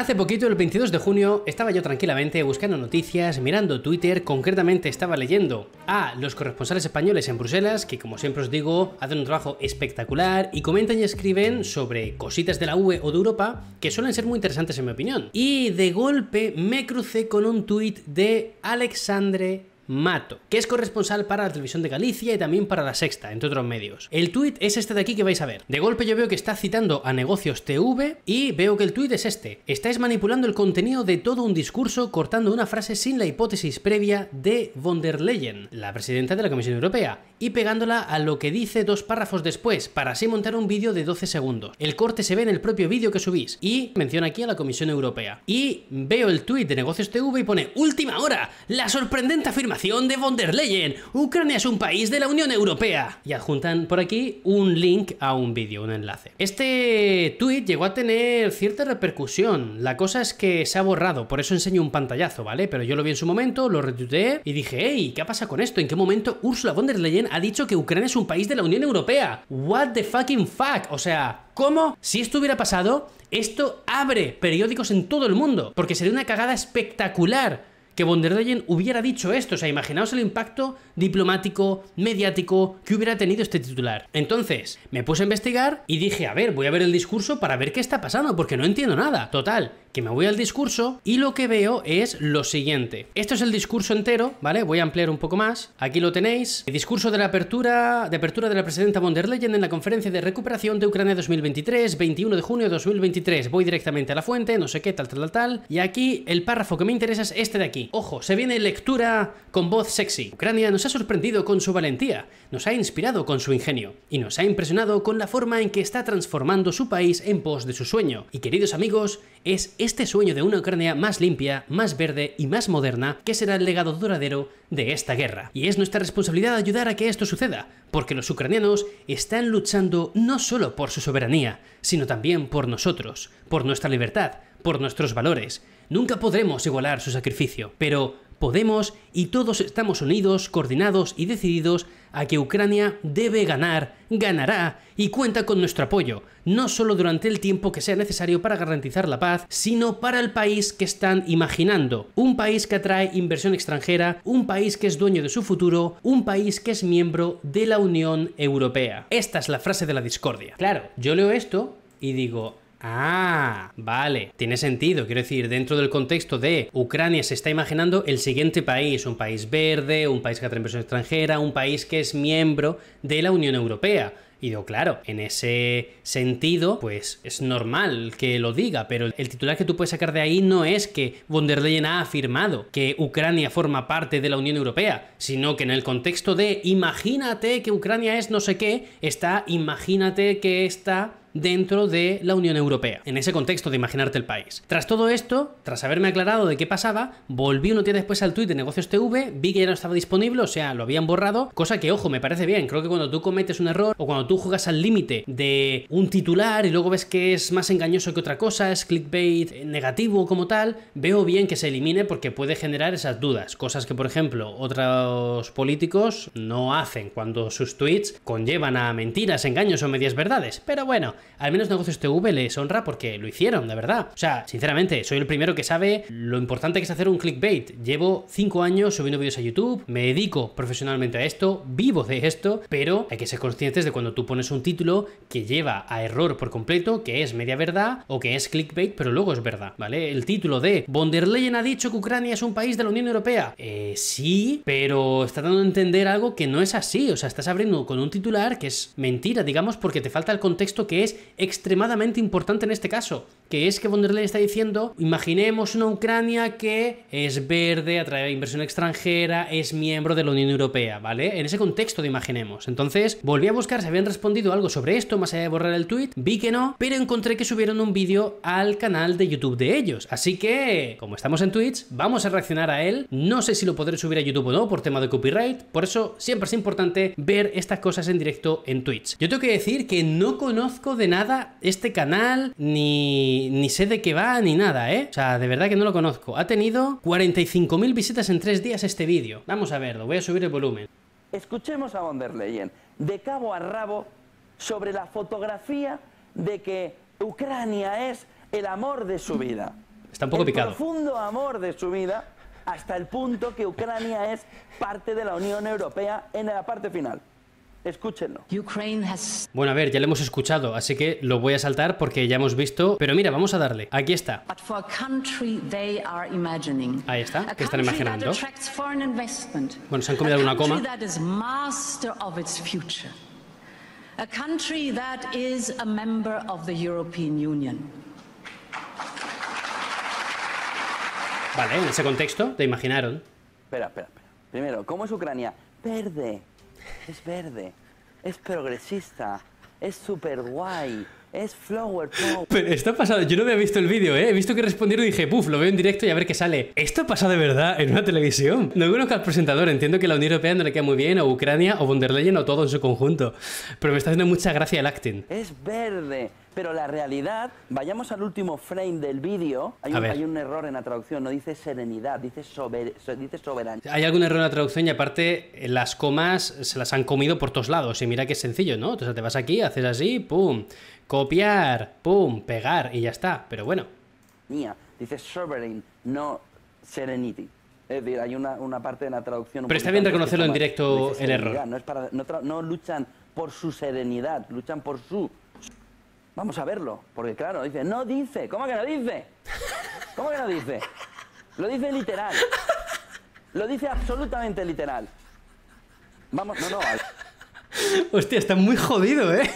Hace poquito, el 22 de junio, estaba yo tranquilamente buscando noticias, mirando Twitter, concretamente estaba leyendo a los corresponsales españoles en Bruselas, que como siempre os digo, hacen un trabajo espectacular y comentan y escriben sobre cositas de la UE o de Europa que suelen ser muy interesantes en mi opinión. Y de golpe me crucé con un tuit de Alexandre Mato, que es corresponsal para la televisión de Galicia y también para La Sexta, entre otros medios. El tuit es este de aquí que vais a ver. De golpe yo veo que está citando a Negocios TV y veo que el tuit es este. Estáis manipulando el contenido de todo un discurso cortando una frase sin la hipótesis previa de von der Leyen, la presidenta de la Comisión Europea, y pegándola a lo que dice dos párrafos después, para así montar un vídeo de 12 segundos. El corte se ve en el propio vídeo que subís y menciona aquí a la Comisión Europea. Y veo el tuit de Negocios TV y pone, última hora, la sorprendente afirmación de von der Leyen. Ucrania es un país de la Unión Europea. Y adjuntan por aquí un link a un vídeo, un enlace. Este tweet llegó a tener cierta repercusión. La cosa es que se ha borrado, por eso enseño un pantallazo, ¿vale? Pero yo lo vi en su momento, lo retuiteé y dije, hey, ¿qué pasa con esto? ¿En qué momento Ursula von der Leyen ha dicho que Ucrania es un país de la Unión Europea? What the fucking fuck? O sea, ¿Cómo? Si esto hubiera pasado, esto abre periódicos en todo el mundo, porque sería una cagada espectacular que von der Leyen hubiera dicho esto. O sea, imaginaos el impacto diplomático, mediático que hubiera tenido este titular. Entonces, me puse a investigar y dije, a ver, voy a ver el discurso para ver qué está pasando, porque no entiendo nada. Total, que me voy al discurso y lo que veo es lo siguiente. Esto es el discurso entero, ¿vale? Voy a ampliar un poco más. Aquí lo tenéis. El discurso de la apertura de apertura de la presidenta von der Leyen en la conferencia de recuperación de Ucrania 2023, 21 de junio de 2023. Voy directamente a la fuente, no sé qué, tal, tal, tal. Y aquí el párrafo que me interesa es este de aquí ojo, se viene lectura con voz sexy. Ucrania nos ha sorprendido con su valentía, nos ha inspirado con su ingenio y nos ha impresionado con la forma en que está transformando su país en pos de su sueño. Y queridos amigos, es este sueño de una Ucrania más limpia, más verde y más moderna que será el legado duradero de esta guerra. Y es nuestra responsabilidad ayudar a que esto suceda, porque los ucranianos están luchando no solo por su soberanía, sino también por nosotros, por nuestra libertad por nuestros valores. Nunca podremos igualar su sacrificio, pero podemos y todos estamos unidos, coordinados y decididos a que Ucrania debe ganar, ganará y cuenta con nuestro apoyo, no solo durante el tiempo que sea necesario para garantizar la paz, sino para el país que están imaginando, un país que atrae inversión extranjera, un país que es dueño de su futuro, un país que es miembro de la Unión Europea. Esta es la frase de la discordia. Claro, yo leo esto y digo, Ah, vale, tiene sentido. Quiero decir, dentro del contexto de Ucrania se está imaginando el siguiente país, un país verde, un país que atrae inversión extranjera, un país que es miembro de la Unión Europea. Y digo, claro, en ese sentido, pues es normal que lo diga, pero el titular que tú puedes sacar de ahí no es que von der Leyen ha afirmado que Ucrania forma parte de la Unión Europea, sino que en el contexto de imagínate que Ucrania es no sé qué, está imagínate que está dentro de la Unión Europea, en ese contexto de imaginarte el país. Tras todo esto, tras haberme aclarado de qué pasaba, volví unos días después al tuit de Negocios TV, vi que ya no estaba disponible, o sea, lo habían borrado, cosa que, ojo, me parece bien. Creo que cuando tú cometes un error o cuando tú juegas al límite de un titular y luego ves que es más engañoso que otra cosa, es clickbait negativo como tal, veo bien que se elimine porque puede generar esas dudas, cosas que, por ejemplo, otros políticos no hacen cuando sus tweets conllevan a mentiras, engaños o medias verdades. Pero bueno, al menos Negocios TV les honra porque lo hicieron, de verdad. O sea, sinceramente, soy el primero que sabe lo importante que es hacer un clickbait. Llevo 5 años subiendo vídeos a YouTube, me dedico profesionalmente a esto, vivo de esto, pero hay que ser conscientes de cuando tú pones un título que lleva a error por completo, que es media verdad o que es clickbait, pero luego es verdad, ¿vale? El título de Von ha dicho que Ucrania es un país de la Unión Europea. Eh, sí, pero está dando a entender algo que no es así. O sea, estás abriendo con un titular que es mentira, digamos, porque te falta el contexto que es extremadamente importante en este caso, que es que von está diciendo, imaginemos una Ucrania que es verde, atrae inversión extranjera, es miembro de la Unión Europea, ¿vale? En ese contexto de imaginemos. Entonces, volví a buscar si habían respondido algo sobre esto, más allá de borrar el tweet, vi que no, pero encontré que subieron un vídeo al canal de YouTube de ellos. Así que, como estamos en Twitch, vamos a reaccionar a él. No sé si lo podré subir a YouTube o no por tema de copyright, por eso siempre es importante ver estas cosas en directo en Twitch. Yo tengo que decir que no conozco de nada este canal, ni, sé de qué va, ni nada, ¿eh? O sea, de verdad que no lo conozco. Ha tenido 45.000 visitas en tres días este vídeo. Vamos a verlo, voy a subir el volumen. Escuchemos a Von der Leyen, de cabo a rabo, sobre la fotografía de que Ucrania es el amor de su vida. Está un poco picado. El profundo amor de su vida hasta el punto que Ucrania es parte de la Unión Europea en la parte final. Escúchenlo. Bueno, a ver, ya lo hemos escuchado, así que lo voy a saltar porque ya hemos visto. Pero mira, vamos a darle. Aquí está. Ahí está, que están imaginando. Bueno, se han comido una coma. Vale, en ese contexto te imaginaron. Espera, espera, espera. Primero, ¿cómo es Ucrania? Verde es verde, es progresista, es súper guay. Es Flower Pero esto ha pasado, yo no había visto el vídeo, ¿eh? He visto que respondieron y dije, puff, lo veo en directo y a ver qué sale. Esto ha pasado de verdad en una televisión. No conozco al presentador, entiendo que la Unión Europea no le queda muy bien, o Ucrania, o von der Leyen, o todo en su conjunto. Pero me está haciendo mucha gracia el acting. Es verde. Pero la realidad, vayamos al último frame del vídeo, hay, un error en la traducción, no dice serenidad, dice, soberanía. Hay algún error en la traducción y aparte eh, las comas se las han comido por todos lados. Y mira que sencillo, ¿no? O sea, te vas aquí, haces así, ¡pum! copiar, pum, pegar y ya está. Pero bueno. Mía, dice sovereign, no serenity. Es decir, hay una, parte de la traducción. Pero está bien reconocerlo en directo el error. No, es para, no, luchan por su serenidad, luchan por su. Vamos a verlo, porque claro, dice, no dice, ¿cómo que no dice? ¿Cómo que no dice? Lo dice literal. Lo dice absolutamente literal. Vamos, no, no. Hostia, está muy jodido, ¿eh?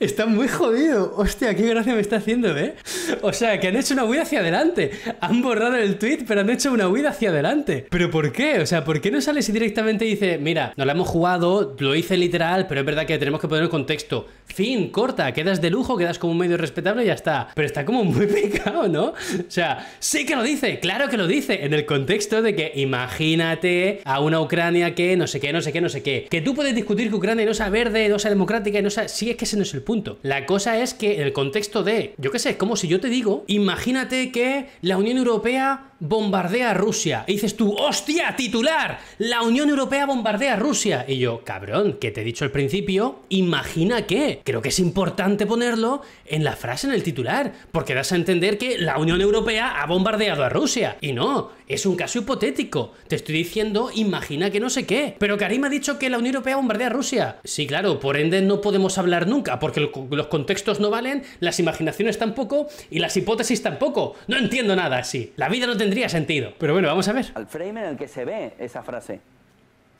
Está muy jodido. Hostia, qué gracia me está haciendo, ¿eh? O sea, que han hecho una huida hacia adelante. Han borrado el tweet, pero han hecho una huida hacia adelante. ¿Pero por qué? O sea, ¿por qué no sale si directamente dice, mira, no la hemos jugado, lo hice literal, pero es verdad que tenemos que poner el contexto. Fin, corta, quedas de lujo, quedas como un medio respetable y ya está. Pero está como muy picado, ¿no? O sea, sí que lo dice, claro que lo dice, en el contexto de que imagínate a una Ucrania que no sé qué, no sé qué, no sé qué. Que tú puedes discutir que Ucrania no sea verde, no sea democrática, y no sea... Sí, es que ese no es el punto. La cosa es que en el contexto de, yo qué sé, como si yo yo te digo, imagínate que la Unión Europea bombardea a Rusia. Y dices tú, hostia, titular, la Unión Europea bombardea a Rusia. Y yo, cabrón, que te he dicho al principio, imagina qué. Creo que es importante ponerlo en la frase, en el titular, porque das a entender que la Unión Europea ha bombardeado a Rusia. Y no, es un caso hipotético. Te estoy diciendo, imagina que no sé qué. Pero Karim ha dicho que la Unión Europea bombardea a Rusia. Sí, claro, por ende no podemos hablar nunca, porque los contextos no valen, las imaginaciones tampoco y las hipótesis tampoco. No entiendo nada así. La vida no tendría tendría sentido. Pero bueno, vamos a ver. Al frame en el que se ve esa frase.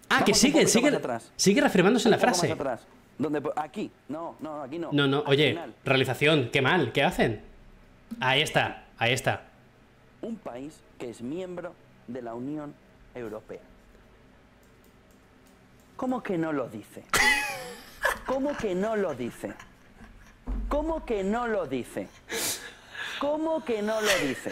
Ah, que sigue, sigue, atrás. sigue reafirmándose en la frase. Atrás. Donde, aquí, no, no, aquí no. No, no, oye, realización, qué mal, ¿qué hacen? Ahí está, ahí está. Un país que es miembro de la Unión Europea. ¿Cómo que no lo dice? ¿Cómo que no lo dice? ¿Cómo que no lo dice? ¿Cómo que no lo dice?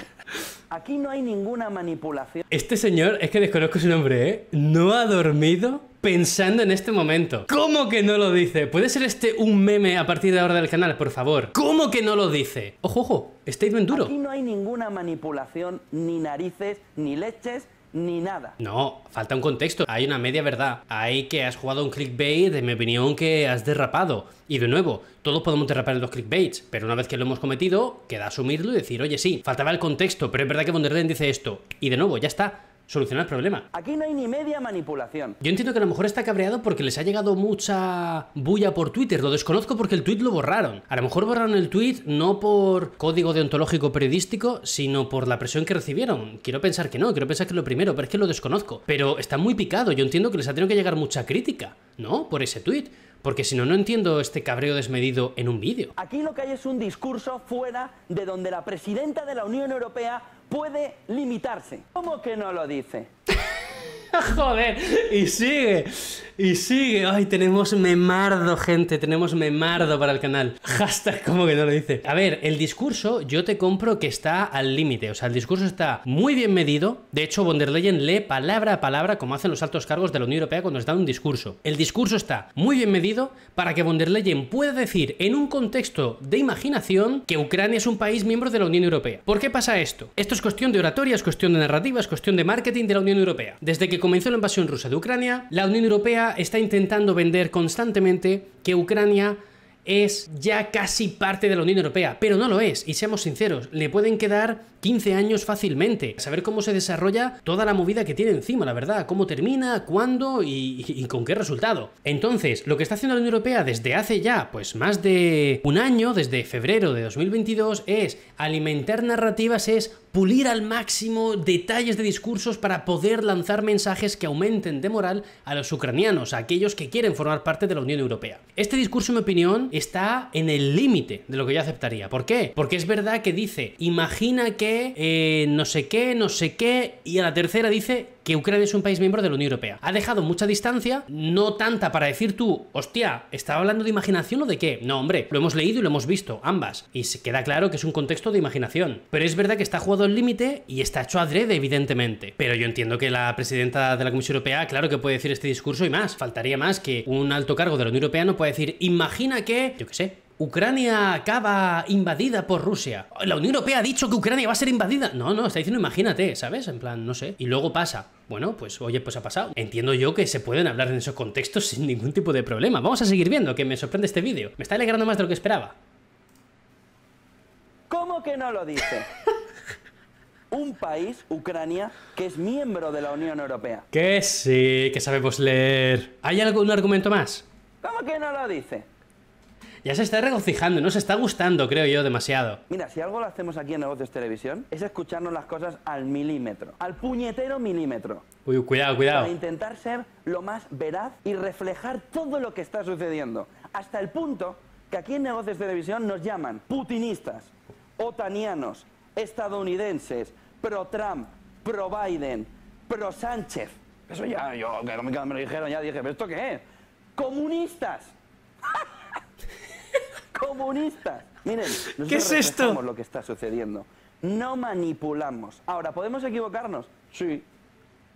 Aquí no hay ninguna manipulación. Este señor, es que desconozco su nombre, ¿eh? No ha dormido pensando en este momento. ¿Cómo que no lo dice? ¿Puede ser este un meme a partir de ahora del canal, por favor? ¿Cómo que no lo dice? Ojo, ojo, estáis bien duro. Aquí no hay ninguna manipulación, ni narices, ni leches, ni nada. No, falta un contexto, hay una media verdad, hay que has jugado un clickbait, en mi opinión que has derrapado. Y de nuevo, todos podemos derrapar en los clickbaits, pero una vez que lo hemos cometido, queda asumirlo y decir, oye, sí, faltaba el contexto, pero es verdad que Von dice esto. Y de nuevo, ya está solucionar el problema. Aquí no hay ni media manipulación. Yo entiendo que a lo mejor está cabreado porque les ha llegado mucha bulla por Twitter. Lo desconozco porque el tweet lo borraron. A lo mejor borraron el tweet no por código deontológico periodístico, sino por la presión que recibieron. Quiero pensar que no, quiero pensar que lo primero, pero es que lo desconozco. Pero está muy picado. Yo entiendo que les ha tenido que llegar mucha crítica, ¿no? Por ese tweet. Porque si no, no entiendo este cabreo desmedido en un vídeo. Aquí lo que hay es un discurso fuera de donde la presidenta de la Unión Europea puede limitarse. ¿Cómo que no lo dice? Joder, y sigue, y sigue. Ay, tenemos memardo, gente, tenemos memardo para el canal. Hashtag, como que no lo dice. A ver, el discurso yo te compro que está al límite. O sea, el discurso está muy bien medido. De hecho, von der Leyen lee palabra a palabra como hacen los altos cargos de la Unión Europea cuando están da un discurso. El discurso está muy bien medido para que von der Leyen pueda decir en un contexto de imaginación que Ucrania es un país miembro de la Unión Europea. ¿Por qué pasa esto? Esto es cuestión de oratoria, es cuestión de narrativas, es cuestión de marketing de la Unión Europea. Desde que comenzó la invasión rusa de Ucrania, la Unión Europea está intentando vender constantemente que Ucrania es ya casi parte de la Unión Europea, pero no lo es, y seamos sinceros, le pueden quedar 15 años fácilmente. Saber cómo se desarrolla toda la movida que tiene encima, la verdad, cómo termina, cuándo y, con qué resultado. Entonces, lo que está haciendo la Unión Europea desde hace ya, pues más de un año, desde febrero de 2022, es alimentar narrativas, es pulir al máximo detalles de discursos para poder lanzar mensajes que aumenten de moral a los ucranianos, a aquellos que quieren formar parte de la Unión Europea. Este discurso, en mi opinión, está en el límite de lo que yo aceptaría. ¿Por qué? Porque es verdad que dice, imagina que eh, no sé qué, no sé qué, y a la tercera dice que Ucrania es un país miembro de la Unión Europea. Ha dejado mucha distancia, no tanta para decir tú, hostia, ¿estaba hablando de imaginación o de qué? No, hombre, lo hemos leído y lo hemos visto, ambas. Y se queda claro que es un contexto de imaginación. Pero es verdad que está jugado el límite y está hecho adrede, evidentemente. Pero yo entiendo que la presidenta de la Comisión Europea, claro que puede decir este discurso y más. Faltaría más que un alto cargo de la Unión Europea no pueda decir, imagina que, yo qué sé, Ucrania acaba invadida por Rusia. La Unión Europea ha dicho que Ucrania va a ser invadida. No, no, está diciendo imagínate, ¿sabes? En plan, no sé. Y luego pasa. Bueno, pues oye, pues ha pasado. Entiendo yo que se pueden hablar en esos contextos sin ningún tipo de problema. Vamos a seguir viendo, que me sorprende este vídeo. Me está alegrando más de lo que esperaba. ¿Cómo que no lo dice? un país, Ucrania, que es miembro de la Unión Europea. Que sí, que sabemos leer. ¿Hay algún argumento más? ¿Cómo que no lo dice? ya se está regocijando, no se está gustando, creo yo, demasiado. Mira, si algo lo hacemos aquí en Negocios Televisión, es escucharnos las cosas al milímetro, al puñetero milímetro. Uy, cuidado, cuidado. Para intentar ser lo más veraz y reflejar todo lo que está sucediendo. Hasta el punto que aquí en Negocios Televisión nos llaman putinistas, otanianos, estadounidenses, pro-Trump, pro-Biden, pro-Sánchez. Eso ya, yo, que me lo dijeron, ya dije, ¿pero esto qué es? ¡Comunistas! Comunista, Miren, ¿qué es esto? lo que está sucediendo. No manipulamos. Ahora, ¿podemos equivocarnos? Sí.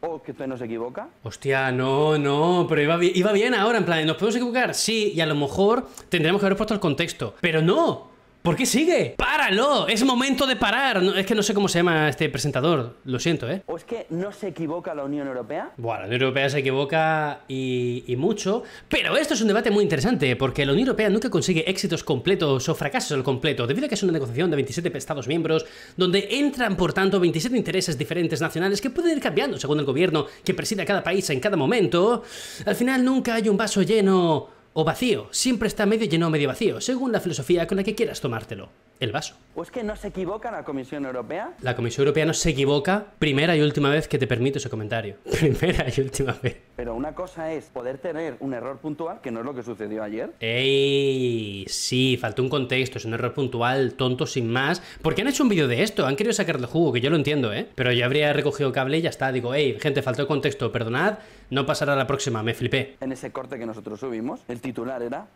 ¿O que usted nos equivoca? Hostia, no, no, pero iba bien, iba bien ahora, en plan, ¿nos podemos equivocar? Sí, y a lo mejor tendremos que haber puesto el contexto. Pero no, ¿Por qué sigue? ¡Páralo! Es momento de parar. es que no sé cómo se llama este presentador. Lo siento, ¿eh? ¿O es que no se equivoca la Unión Europea? Bueno, la Unión Europea se equivoca y, mucho. Pero esto es un debate muy interesante porque la Unión Europea nunca consigue éxitos completos o fracasos al completo debido a que es una negociación de 27 Estados miembros donde entran, por tanto, 27 intereses diferentes nacionales que pueden ir cambiando según el gobierno que presida cada país en cada momento. Al final nunca hay un vaso lleno o vacío. Siempre está medio lleno o medio vacío, según la filosofía con la que quieras tomártelo el vaso. ¿O es que no se equivoca la Comisión Europea? La Comisión Europea no se equivoca primera y última vez que te permito ese comentario. Primera y última vez. Pero una cosa es poder tener un error puntual, que no es lo que sucedió ayer. ¡Ey! Sí, faltó un contexto, es un error puntual, tonto sin más. Porque han hecho un vídeo de esto, han querido sacarle jugo, que yo lo entiendo, ¿eh? Pero yo habría recogido cable y ya está. Digo, ey, gente, faltó el contexto, perdonad, no pasará la próxima, me flipé. En ese corte que nosotros subimos, el titular era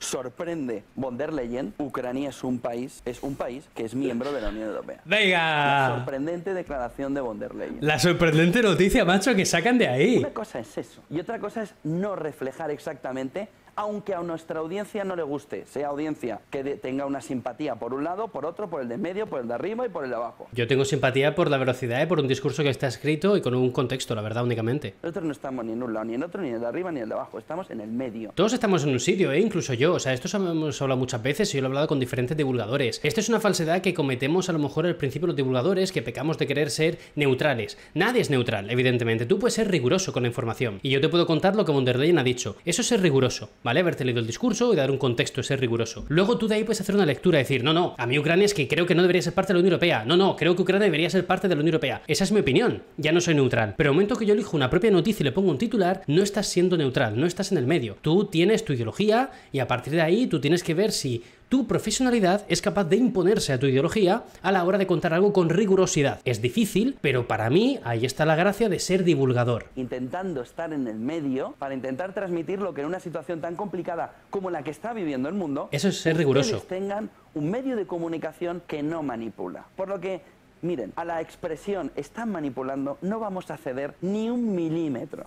sorprende von der Leyen, Ucrania es un país, es un país que es miembro de la Unión Europea. Venga. La sorprendente declaración de von der Leyen. La sorprendente noticia, macho, que sacan de ahí. Una cosa es eso y otra cosa es no reflejar exactamente aunque a nuestra audiencia no le guste, sea audiencia que tenga una simpatía por un lado, por otro, por el de medio, por el de arriba y por el de abajo. Yo tengo simpatía por la velocidad y por un discurso que está escrito y con un contexto, la verdad, únicamente. Nosotros no estamos ni en un lado, ni en otro, ni en el de arriba, ni en el de abajo, estamos en el medio. Todos estamos en un sitio, ¿eh? incluso yo. O sea, esto hemos hablado muchas veces y yo lo he hablado con diferentes divulgadores. Esto es una falsedad que cometemos a lo mejor al principio los divulgadores que pecamos de querer ser neutrales. Nadie es neutral, evidentemente. Tú puedes ser riguroso con la información. Y yo te puedo contar lo que Von ha dicho. Eso es ser riguroso, ¿vale? Haberte leído el discurso y dar un contexto, ser riguroso. Luego tú de ahí puedes hacer una lectura, decir, no, no, a mí Ucrania es que creo que no debería ser parte de la Unión Europea. No, no, creo que Ucrania debería ser parte de la Unión Europea. Esa es mi opinión. Ya no soy neutral. Pero el momento que yo elijo una propia noticia y le pongo un titular, no estás siendo neutral, no estás en el medio. Tú tienes tu ideología y a partir de ahí tú tienes que ver si tu profesionalidad es capaz de imponerse a tu ideología a la hora de contar algo con rigurosidad. Es difícil, pero para mí ahí está la gracia de ser divulgador. Intentando estar en el medio para intentar transmitir lo que en una situación tan complicada como la que está viviendo el mundo, eso es ser riguroso. Tengan un medio de comunicación que no manipula. Por lo que miren, a la expresión están manipulando no vamos a ceder ni un milímetro.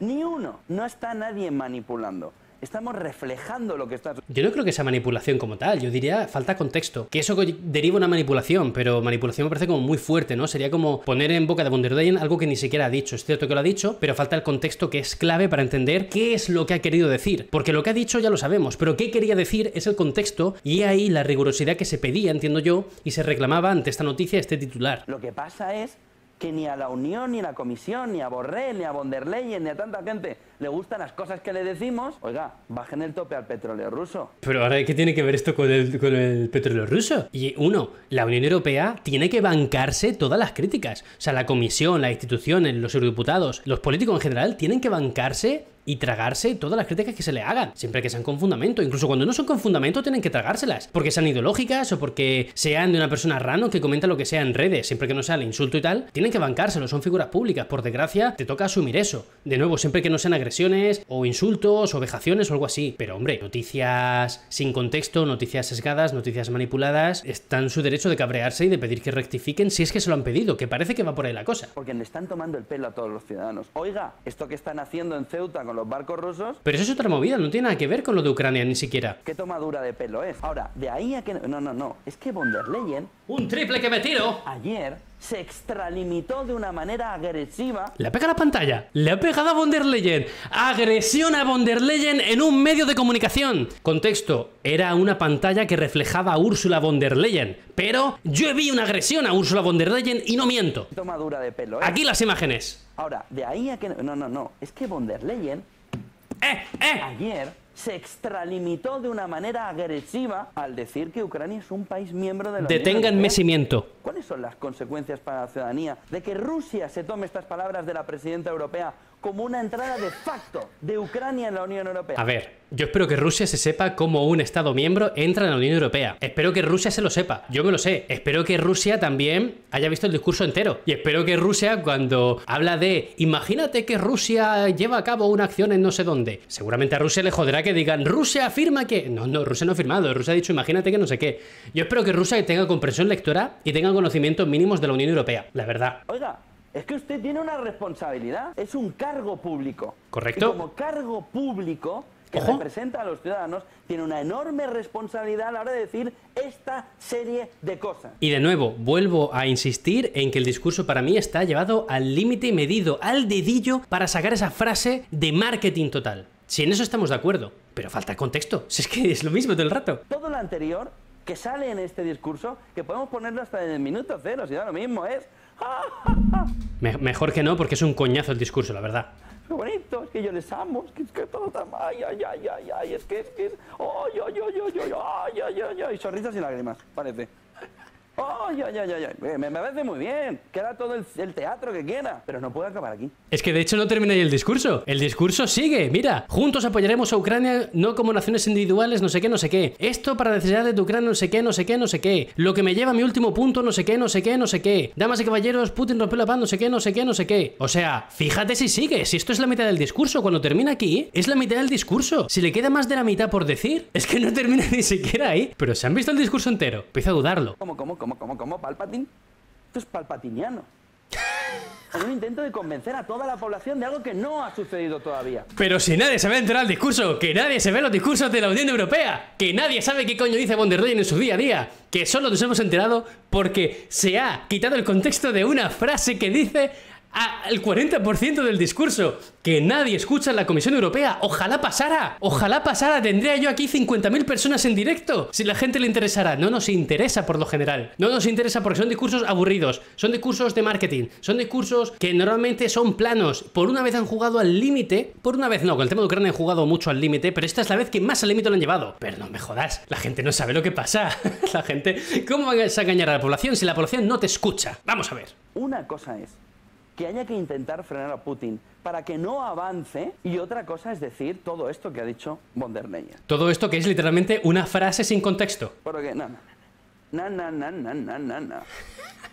Ni uno. No está nadie manipulando estamos reflejando lo que está... Yo no creo que sea manipulación como tal, yo diría falta contexto. Que eso deriva una manipulación, pero manipulación me parece como muy fuerte, ¿no? Sería como poner en boca de von der algo que ni siquiera ha dicho. Es cierto que lo ha dicho, pero falta el contexto que es clave para entender qué es lo que ha querido decir. Porque lo que ha dicho ya lo sabemos, pero qué quería decir es el contexto y ahí la rigurosidad que se pedía, entiendo yo, y se reclamaba ante esta noticia, este titular. Lo que pasa es que ni a la Unión, ni a la Comisión, ni a Borrell, ni a von der Leyen, ni a tanta gente le gustan las cosas que le decimos, oiga, bajen el tope al petróleo ruso. Pero ahora, ¿qué tiene que ver esto con el, con el petróleo ruso? Y uno, la Unión Europea tiene que bancarse todas las críticas. O sea, la Comisión, las instituciones, los eurodiputados, los políticos en general, tienen que bancarse y tragarse todas las críticas que se le hagan, siempre que sean con fundamento. Incluso cuando no son con fundamento, tienen que tragárselas, porque sean ideológicas o porque sean de una persona random que comenta lo que sea en redes, siempre que no sea el insulto y tal, tienen que bancárselo, son figuras públicas. Por desgracia, te toca asumir eso. De nuevo, siempre que no sean agresiones o insultos o vejaciones o algo así. Pero hombre, noticias sin contexto, noticias sesgadas, noticias manipuladas, están su derecho de cabrearse y de pedir que rectifiquen si es que se lo han pedido, que parece que va por ahí la cosa. Porque le están tomando el pelo a todos los ciudadanos. Oiga, esto que están haciendo en Ceuta los barcos rusos. Pero eso es otra movida, no tiene nada que ver con lo de Ucrania ni siquiera. Qué tomadura de pelo es. Ahora, de ahí a que... No, no, no. Es que von der Leyen... Un triple que me tiro. Ayer se extralimitó de una manera agresiva. Le pega la pantalla, le ha pegado a von der Leyen. Agresión a von der Leyen en un medio de comunicación. Contexto, era una pantalla que reflejaba a Úrsula von der Leyen. Pero yo vi una agresión a Úrsula von der Leyen y no miento. Tomadura de pelo. ¿eh? Aquí las imágenes. Ahora, de ahí a que... No, no, no. Es que von der Leyen... Eh, eh. Ayer se extralimitó de una manera agresiva al decir que Ucrania es un país miembro de la Deténganme cimiento. ¿Cuáles son las consecuencias para la ciudadanía de que Rusia se tome estas palabras de la presidenta europea como una entrada de facto de Ucrania en la Unión Europea. A ver, yo espero que Rusia se sepa cómo un Estado miembro entra en la Unión Europea. Espero que Rusia se lo sepa. Yo me lo sé. Espero que Rusia también haya visto el discurso entero. Y espero que Rusia, cuando habla de imagínate que Rusia lleva a cabo una acción en no sé dónde, seguramente a Rusia le joderá que digan Rusia afirma que. No, no, Rusia no ha firmado. Rusia ha dicho imagínate que no sé qué. Yo espero que Rusia tenga comprensión lectora y tenga conocimientos mínimos de la Unión Europea. La verdad. Oiga, es que usted tiene una responsabilidad, es un cargo público. Correcto. como cargo público que representa a los ciudadanos, tiene una enorme responsabilidad a la hora de decir esta serie de cosas. Y de nuevo, vuelvo a insistir en que el discurso para mí está llevado al límite y medido, al dedillo, para sacar esa frase de marketing total. Si en eso estamos de acuerdo, pero falta contexto, si es que es lo mismo todo el rato. Todo lo anterior que sale en este discurso, que podemos ponerlo hasta en el minuto cero, si da lo mismo, es mejor que no, porque es un coñazo el discurso, la verdad. Qué bonito, es que yo les amo, es que, todo está... Ay, ay, ay, ay, ay, es que es que... Ay, ay, ay, ay, ay, ay, ay, ay, ay, sonrisas y lágrimas, parece. ¡Ay, ay, ay, ay! Me, me parece muy bien. Queda todo el, teatro que quiera. Pero no puedo acabar aquí. Es que de hecho no termina ahí el discurso. El discurso sigue. Mira, juntos apoyaremos a Ucrania no como naciones individuales, no sé qué, no sé qué. Esto para necesidades de Ucrania, no sé qué, no sé qué, no sé qué. Lo que me lleva a mi último punto, no sé qué, no sé qué, no sé qué. Damas y caballeros, Putin rompe la paz, no sé qué, no sé qué, no sé qué. O sea, fíjate si sigue. Si esto es la mitad del discurso, cuando termina aquí, es la mitad del discurso. Si le queda más de la mitad por decir, es que no termina ni siquiera ahí. Pero se han visto el discurso entero. Empiezo a dudarlo. ¿Cómo, cómo, ¿Cómo, cómo, cómo? cómo ¿Palpatín? Esto es palpatiniano. Es un intento de convencer a toda la población de algo que no ha sucedido todavía. Pero si nadie se ve enterado el discurso, que nadie se ve los discursos de la Unión Europea, que nadie sabe qué coño dice von der en su día a día, que solo nos hemos enterado porque se ha quitado el contexto de una frase que dice al ah, 40% del discurso que nadie escucha en la Comisión Europea. Ojalá pasara, ojalá pasara. Tendría yo aquí 50.000 personas en directo si la gente le interesara. No nos interesa por lo general. No nos interesa porque son discursos aburridos, son discursos de marketing, son discursos que normalmente son planos. Por una vez han jugado al límite, por una vez no, con el tema de Ucrania han jugado mucho al límite, pero esta es la vez que más al límite lo han llevado. Pero no me jodas, la gente no sabe lo que pasa. la gente, ¿cómo van a engañar a la población si la población no te escucha? Vamos a ver. Una cosa es que haya que intentar frenar a Putin para que no avance y otra cosa es decir todo esto que ha dicho von der Leyen. Todo esto que es literalmente una frase sin contexto. Porque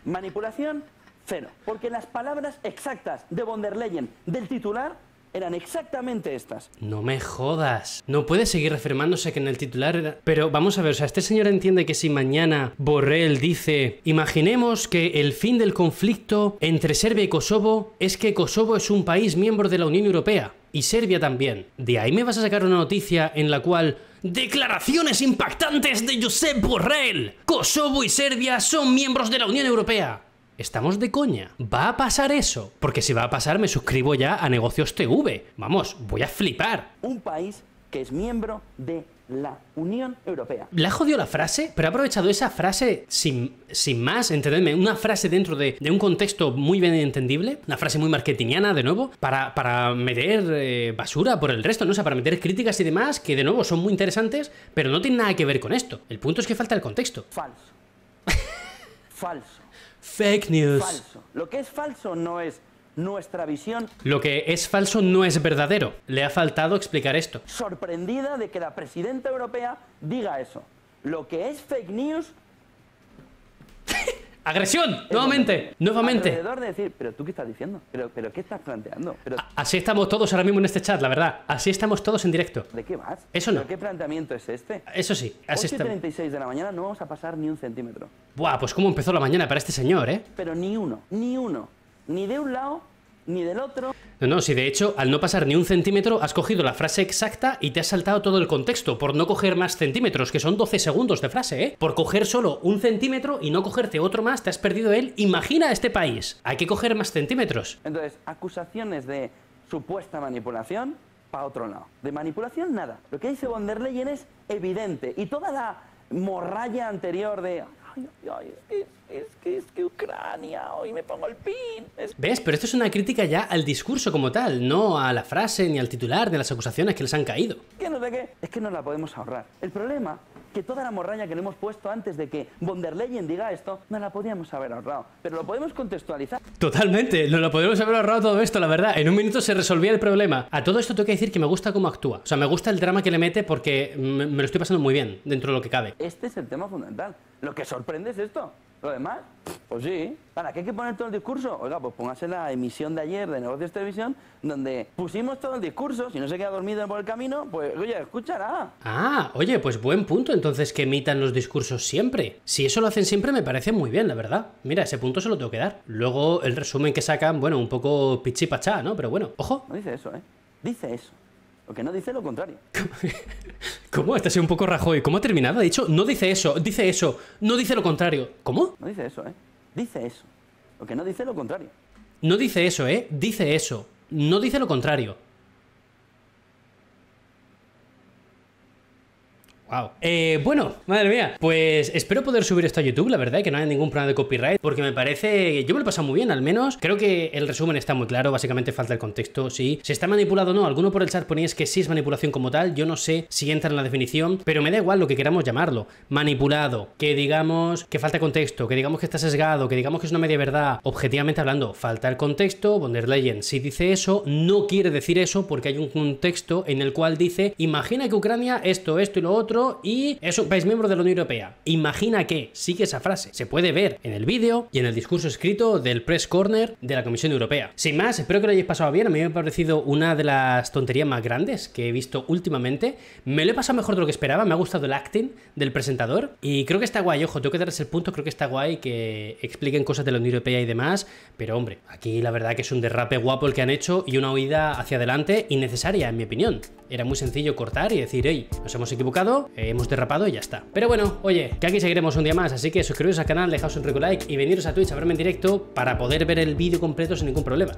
Manipulación cero, porque las palabras exactas de von der Leyen del titular eran exactamente estas. No me jodas. No puede seguir refermándose que en el titular era... Pero vamos a ver, o sea, este señor entiende que si mañana Borrell dice, imaginemos que el fin del conflicto entre Serbia y Kosovo es que Kosovo es un país miembro de la Unión Europea. Y Serbia también. ¿De ahí me vas a sacar una noticia en la cual Declaraciones impactantes de Josep Borrell. Kosovo y Serbia son miembros de la Unión Europea. ¿Estamos de coña? ¿Va a pasar eso? Porque si va a pasar, me suscribo ya a Negocios TV. Vamos, voy a flipar. Un país que es miembro de la Unión Europea. ¿La jodió la frase? Pero ha aprovechado esa frase sin, sin más, entenderme, una frase dentro de, un contexto muy bien entendible, una frase muy marketingiana, de nuevo, para, para meter eh, basura por el resto, ¿no? O sea, para meter críticas y demás, que de nuevo son muy interesantes, pero no tienen nada que ver con esto. El punto es que falta el contexto. Falso. Falso. Fake news. Falso. Lo que es falso no es nuestra visión. Lo que es falso no es verdadero. Le ha faltado explicar esto. Sorprendida de que la presidenta europea diga eso. Lo que es fake news Agresión, nuevamente, nuevamente. decir, pero tú qué estás diciendo, pero, qué estás planteando. ¿Pero... Así estamos todos ahora mismo en este chat, la verdad. Así estamos todos en directo. ¿De qué vas? Eso no. ¿Pero ¿Qué planteamiento es este? Eso sí, así las 36 de la mañana no vamos a pasar ni un centímetro. Buah, pues cómo empezó la mañana para este señor, ¿eh? Pero ni uno, ni uno, ni de un lado ni del otro. No, no, si de hecho, al no pasar ni un centímetro, has cogido la frase exacta y te has saltado todo el contexto por no coger más centímetros, que son 12 segundos de frase, ¿eh? Por coger solo un centímetro y no cogerte otro más, te has perdido él. Imagina este país. Hay que coger más centímetros. Entonces, acusaciones de supuesta manipulación, para otro lado. De manipulación, nada. Lo que dice von Leyen es evidente. Y toda la morralla anterior de es que, Ucrania, hoy me pongo el pin. ¿Ves? Pero esto es una crítica ya al discurso como tal, no a la frase, ni al titular, de las acusaciones que les han caído. ¿Qué, no, sé qué? Es que no la podemos ahorrar. El problema que toda la morraña que le hemos puesto antes de que von der Leyen diga esto, no la podíamos haber ahorrado. Pero lo podemos contextualizar. Totalmente, no lo podemos haber ahorrado todo esto, la verdad. En un minuto se resolvía el problema. A todo esto tengo que decir que me gusta cómo actúa. O sea, me gusta el drama que le mete porque me lo estoy pasando muy bien dentro de lo que cabe. Este es el tema fundamental. Lo que sorprende es esto. Lo demás, pues sí. ¿Para ¿qué hay que poner todo el discurso? Oiga, pues póngase la emisión de ayer de Negocios Televisión, donde pusimos todo el discurso. Si no se queda dormido por el camino, pues oye, escuchará. Ah, oye, pues buen punto entonces que emitan los discursos siempre. Si eso lo hacen siempre, me parece muy bien, la verdad. Mira, ese punto se lo tengo que dar. Luego, el resumen que sacan, bueno, un poco pichipachá, ¿no? Pero bueno, ojo. No dice eso, ¿eh? Dice eso. Lo que no dice lo contrario. ¿Cómo? Este ha sido un poco Rajoy. ¿Cómo ha terminado? Ha dicho, no dice eso, dice eso, no dice lo contrario. ¿Cómo? No dice eso, ¿eh? Dice eso. Porque no dice lo contrario. No dice eso, ¿eh? Dice eso. No dice lo contrario. Eh, bueno, madre mía, pues espero poder subir esto a YouTube, la verdad, que no haya ningún problema de copyright, porque me parece, yo me lo he pasado muy bien, al menos. Creo que el resumen está muy claro, básicamente falta el contexto, sí. Si está manipulado o no, alguno por el chat ponía es que sí es manipulación como tal, yo no sé si entra en la definición, pero me da igual lo que queramos llamarlo. Manipulado, que digamos que falta contexto, que digamos que está sesgado, que digamos que es una media verdad, objetivamente hablando, falta el contexto, Bonder Legend si dice eso, no quiere decir eso porque hay un contexto en el cual dice, imagina que Ucrania esto, esto y lo otro, y es un país miembro de la Unión Europea. Imagina que sigue esa frase. Se puede ver en el vídeo y en el discurso escrito del Press Corner de la Comisión Europea. Sin más, espero que lo hayáis pasado bien. A mí me ha parecido una de las tonterías más grandes que he visto últimamente. Me lo he pasado mejor de lo que esperaba. Me ha gustado el acting del presentador y creo que está guay. Ojo, tengo que darles el punto. Creo que está guay que expliquen cosas de la Unión Europea y demás. Pero hombre, aquí la verdad que es un derrape guapo el que han hecho y una huida hacia adelante innecesaria, en mi opinión. Era muy sencillo cortar y decir, hey, nos hemos equivocado, eh, hemos derrapado y ya está. Pero bueno, oye, que aquí seguiremos un día más, así que suscribiros al canal, dejaos un rico like y veniros a Twitch a verme en directo para poder ver el vídeo completo sin ningún problema.